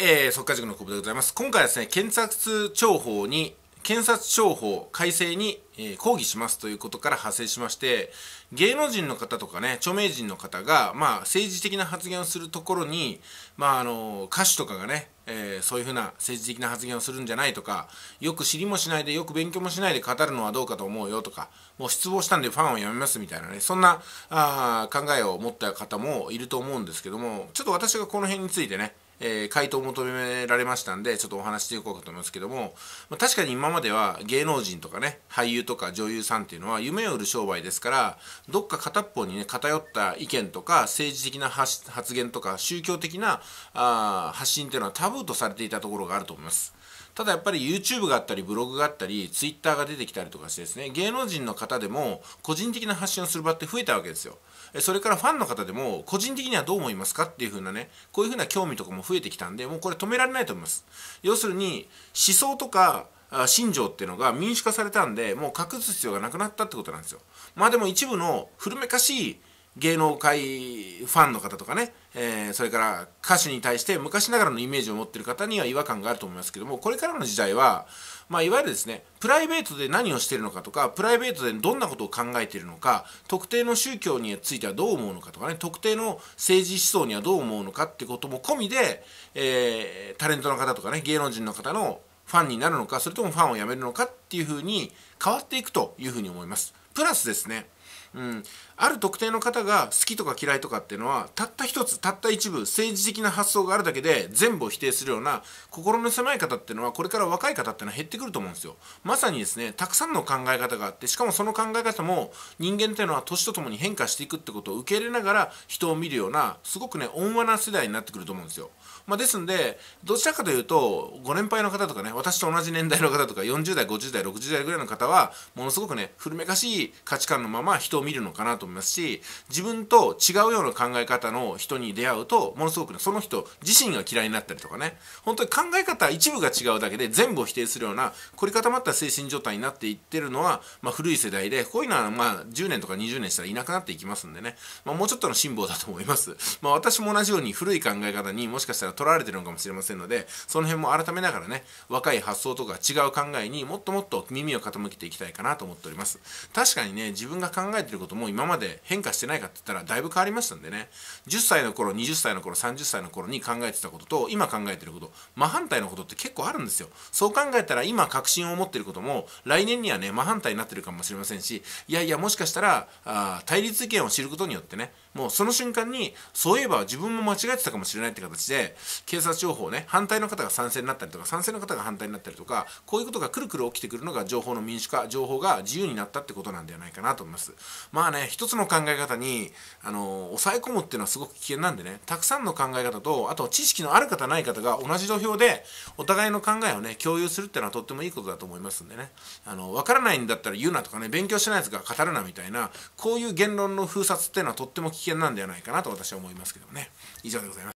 えー、速塾の久保でございます。今回はですね、検察庁法に、検察庁法改正に、えー、抗議しますということから派生しまして、芸能人の方とかね、著名人の方が、まあ、政治的な発言をするところに、まあ、あの、歌手とかがね、えー、そういうふうな政治的な発言をするんじゃないとか、よく知りもしないで、よく勉強もしないで語るのはどうかと思うよとか、もう失望したんでファンを辞めますみたいなね、そんなあ考えを持った方もいると思うんですけども、ちょっと私がこの辺についてね、えー、回答を求められましたんでちょっとお話していこうかと思いますけども、まあ、確かに今までは芸能人とかね俳優とか女優さんっていうのは夢を売る商売ですからどっか片っぽにね偏った意見とか政治的な発言とか宗教的なあ発信っていうのはタブーとされていたところがあると思います。ただやっぱり YouTube があったりブログがあったり Twitter が出てきたりとかしてですね芸能人の方でも個人的な発信をする場って増えたわけですよそれからファンの方でも個人的にはどう思いますかっていう風なねこういう風な興味とかも増えてきたんで、もうこれ止められないと思います。要するに、思想とか、信条っていうのが民主化されたんで、もう隠す必要がなくなったってことなんですよ。まあでも一部の古めかしい芸能界ファンの方とかね、えー、それから歌手に対して昔ながらのイメージを持ってる方には違和感があると思いますけども、これからの時代は、まあ、いわゆるですねプライベートで何をしているのかとかプライベートでどんなことを考えているのか特定の宗教についてはどう思うのかとかね特定の政治思想にはどう思うのかってことも込みで、えー、タレントの方とかね芸能人の方のファンになるのかそれともファンをやめるのかっていうふうに変わっていくというふうに思います。プラスですねうん、ある特定の方が好きとか嫌いとかっていうのはたった一つたった一部政治的な発想があるだけで全部を否定するような心の狭い方っていうのはこれから若い方っていうのは減ってくると思うんですよまさにですねたくさんの考え方があってしかもその考え方も人間っていうのは年とともに変化していくってことを受け入れながら人を見るようなすごくね温和な世代になってくると思うんですよ、まあ、ですんでどちらかというとご年配の方とかね私と同じ年代の方とか40代50代60代ぐらいの方はものすごくね古めかしい価値観のまま人を見るのかなと思いますし自分と違うような考え方の人に出会うとものすごく、ね、その人自身が嫌いになったりとかね本当に考え方一部が違うだけで全部を否定するような凝り固まった精神状態になっていってるのは、まあ、古い世代でこういうのはまあ10年とか20年したらいなくなっていきますんでね、まあ、もうちょっとの辛抱だと思います、まあ、私も同じように古い考え方にもしかしたら取られてるのかもしれませんのでその辺も改めながらね若い発想とか違う考えにもっともっと耳を傾けていきたいかなと思っております確かにね自分が考考えてることも今まで変化してないかって言ったらだいぶ変わりましたんでね10歳の頃20歳の頃30歳の頃に考えてたことと今考えてること真反対のことって結構あるんですよそう考えたら今確信を持ってることも来年にはね真反対になってるかもしれませんしいやいやもしかしたらあ対立意見を知ることによってねもうその瞬間に、そういえば自分も間違えてたかもしれないって形で、警察情報ね、反対の方が賛成になったりとか、賛成の方が反対になったりとか、こういうことがくるくる起きてくるのが情報の民主化、情報が自由になったってことなんではないかなと思います。まあね、一つの考え方に、あの、抑え込むっていうのはすごく危険なんでね、たくさんの考え方と、あと知識のある方ない方が同じ土俵で、お互いの考えをね、共有するっていうのはとってもいいことだと思いますんでね、あの、わからないんだったら言うなとかね、勉強してないやつが語るなみたいな、こういう言論の封殺っていうのはとっても危険険なんではないかなと私は思いますけどもね以上でございます